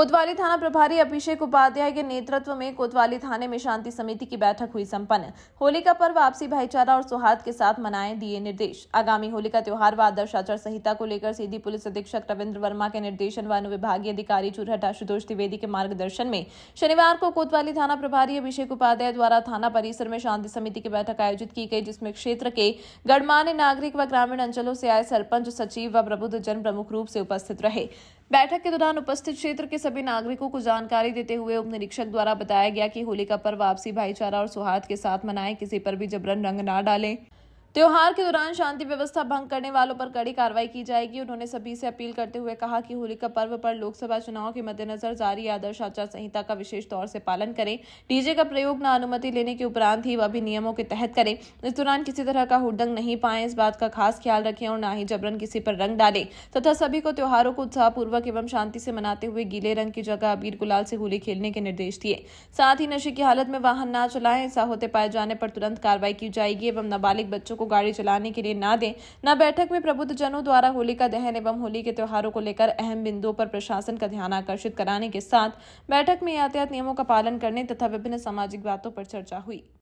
कोतवाली थाना प्रभारी अभिषेक उपाध्याय के नेतृत्व में कोतवाली थाने में शांति समिति की बैठक हुई संपन्न होली का पर्व आपसी भाईचारा और सौहार्द के साथ मनाएं दिए निर्देश आगामी होली का त्यौहार व आदर्श आचार संहिता को लेकर सीधी पुलिस अधीक्षक रविन्द्र वर्मा के निर्देशन व अनुविभागीय अधिकारी चूरहट आशुतोष द्विवेदी के मार्गदर्शन में शनिवार को कोतवाली थाना प्रभारी अभिषेक उपाध्याय द्वारा थाना परिसर में शांति समिति की बैठक आयोजित की गई जिसमें क्षेत्र के गणमान्य नागरिक व ग्रामीण अंचलों से आए सरपंच सचिव व प्रबुद्ध जन प्रमुख रूप से उपस्थित रहे बैठक के दौरान उपस्थित क्षेत्र के सभी नागरिकों को जानकारी देते हुए उप निरीक्षक द्वारा बताया गया कि होली का पर्व आपसी भाईचारा और सुहाद के साथ मनाएं किसी पर भी जबरन रंग ना डालें त्यौहार के दौरान शांति व्यवस्था भंग करने वालों पर कड़ी कार्रवाई की जाएगी उन्होंने सभी से अपील करते हुए कहा कि होली का पर्व पर लोकसभा चुनाव के मद्देनजर जारी आदर्श आचार संहिता का विशेष तौर से पालन करें डीजे का प्रयोग न अनुमति लेने के उपरांत ही वह भी नियमों के तहत करें इस दौरान किसी तरह का हुडंग नहीं पाए इस बात का खास ख्याल रखें और न ही जबरन किसी पर रंग डालें तथा सभी को त्योहारों को उत्साहपूर्वक एवं शांति से मनाते हुए गीले रंग की जगह अबीर गुलाल से होली खेलने के निर्देश दिए साथ ही नशे की हालत में वाहन न चलाएं ऐसा होते पाए जाने पर तुरंत कार्रवाई की जाएगी एवं नाबालिग बच्चों को गाड़ी चलाने के लिए ना दें न बैठक में प्रबुद्ध जनों द्वारा होलिका दहन एवं होली के त्योहारों को लेकर अहम बिंदुओं पर प्रशासन का ध्यान आकर्षित कराने के साथ बैठक में यातायात नियमों का पालन करने तथा विभिन्न सामाजिक बातों पर चर्चा हुई